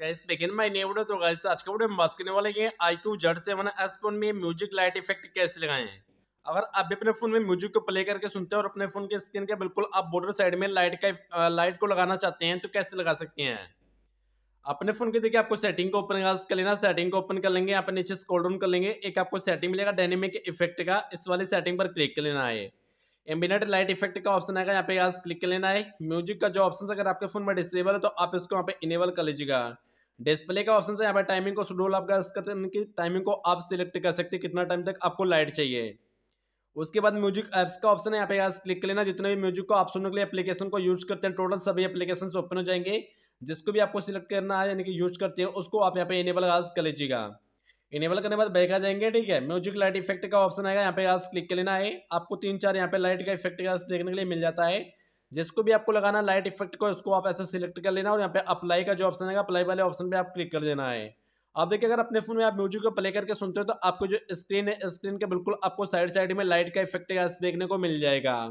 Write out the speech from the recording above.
guys begin my नए video तो guys आज का वीडियो में बात करने वाले हैं iQOO Z seven S phone में म्यूजिक लाइट इफेक्ट कैसे लगाए अगर आप भी अपने फ़ोन में म्यूजिक को प्ले करके सुनते हैं और अपने फ़ोन के स्क्रीन के बिल्कुल आप बॉर्डर साइड में लाइट का लाइट को लगाना चाहते हैं तो कैसे लगा सकते हैं अपने फ़ोन के देखिए आपको सेटिंग को ओपन कर लेना सेटिंग को ओपन कर लेंगे आप नीचे स्क्रॉल डाउन कर लेंगे एक आपको सेटिंग मिलेगा डायनेमिक इफेक्ट का इस वाली सेटिंग पर क्लिक कर लेना है एम्बिनेट लाइट इफेक्ट का ऑप्शन आएगा यहाँ पे क्लिक कर लेना है म्यूजिक का जो ऑप्शन अगर आपके फ़ोन में डिसेबल है तो आप इसको यहाँ पे इनेबल कर लीजिएगा डिस्प्ले का ऑप्शन है यहाँ पर टाइमिंग को शेड्यूल आप करते टाइमिंग को आप सिलेक्ट कर सकते हैं कितना टाइम तक आपको लाइट चाहिए उसके बाद म्यूजिक ऐप्स का ऑप्शन है यहाँ पे यहाँ क्लिक कर लेना जितने भी म्यूजिक को आप सुनने के लिए एप्लीकेशन को यूज करते हैं टोटल सभी एप्लीकेशन ओपन हो जाएंगे जिसको भी आपको सिलेक्ट करना है यानी कि यूज करते हैं उसको आप यहाँ पे इनेबल आज कर लीजिएगा इनेबल करने के बाद बैठा आ जाएंगे ठीक है म्यूजिक लाइट इफेक्ट का ऑप्शन आएगा यहाँ पे आज क्लिक कर लेना है आपको तीन चार यहाँ पे लाइट का इफेक्ट का देखने के लिए मिल जाता है जिसको भी आपको लगाना लाइट इफेक्ट को उसको आप ऐसे सिलेक्ट कर लेना और यहाँ पे अप्लाई का जो ऑप्शन है अप्लाई वाले ऑप्शन पे आप क्लिक कर देना है आप देखिए अगर अपने फोन में आप म्यूजिक को प्ले करके सुनते हो तो आपको जो स्क्रीन है स्क्रीन के बिल्कुल आपको साइड साइड में लाइट का इफेक्ट देखने को मिल जाएगा